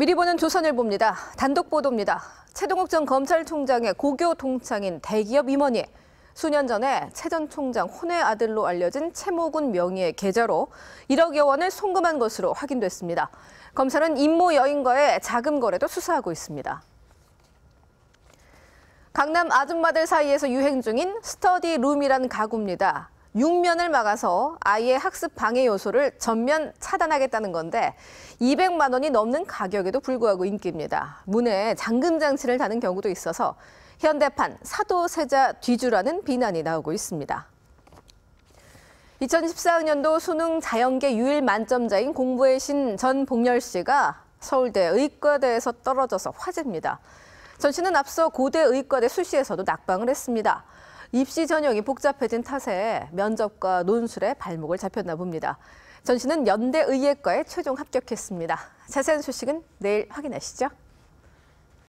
미리 보는 조선을 봅니다. 단독 보도입니다. 최동욱 전 검찰총장의 고교 동창인 대기업 임원이 수년 전에 최전 총장 혼외 아들로 알려진 채모군 명의의 계좌로 1억여 원을 송금한 것으로 확인됐습니다. 검찰은 임모 여인과의 자금 거래도 수사하고 있습니다. 강남 아줌마들 사이에서 유행 중인 스터디 룸이란 가구입니다. 육면을 막아서 아이의 학습 방해 요소를 전면 차단하겠다는 건데 200만 원이 넘는 가격에도 불구하고 인기입니다. 문에 잠금 장치를 다는 경우도 있어서 현대판 사도세자 뒤주라는 비난이 나오고 있습니다. 2014학년도 수능 자연계 유일 만점자인 공부의 신전봉렬 씨가 서울대 의과대에서 떨어져서 화제입니다. 전 씨는 앞서 고대 의과대 수시에서도 낙방을 했습니다. 입시 전형이 복잡해진 탓에 면접과 논술에 발목을 잡혔나 봅니다. 전시는 연대의예과에 최종 합격했습니다. 자세한 소식은 내일 확인하시죠.